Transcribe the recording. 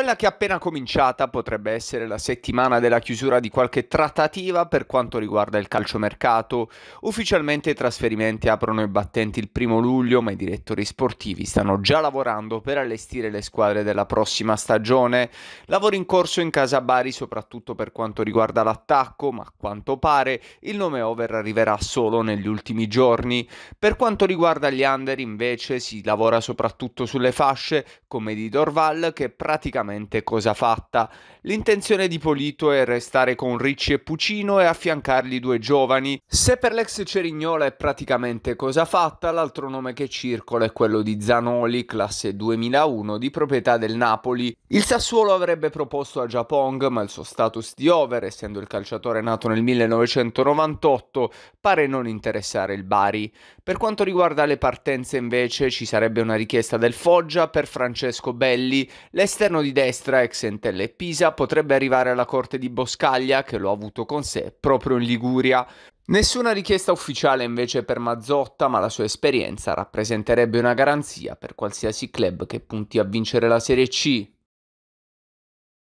Quella che è appena cominciata potrebbe essere la settimana della chiusura di qualche trattativa per quanto riguarda il calciomercato. Ufficialmente i trasferimenti aprono i battenti il primo luglio, ma i direttori sportivi stanno già lavorando per allestire le squadre della prossima stagione. Lavoro in corso in casa Bari soprattutto per quanto riguarda l'attacco, ma a quanto pare il nome over arriverà solo negli ultimi giorni. Per quanto riguarda gli under invece si lavora soprattutto sulle fasce come di Dorval che praticamente veramente cosa fatta. L'intenzione di Polito è restare con Ricci e Pucino e affiancargli due giovani. Se per l'ex Cerignola è praticamente cosa fatta, l'altro nome che circola è quello di Zanoli, classe 2001, di proprietà del Napoli. Il Sassuolo avrebbe proposto a Giappong, ma il suo status di over, essendo il calciatore nato nel 1998, pare non interessare il Bari. Per quanto riguarda le partenze invece ci sarebbe una richiesta del Foggia per Francesco Belli, l'esterno di destra, ex Entella e Pisa, potrebbe arrivare alla corte di Boscaglia, che lo ha avuto con sé proprio in Liguria. Nessuna richiesta ufficiale invece per Mazzotta, ma la sua esperienza rappresenterebbe una garanzia per qualsiasi club che punti a vincere la Serie C,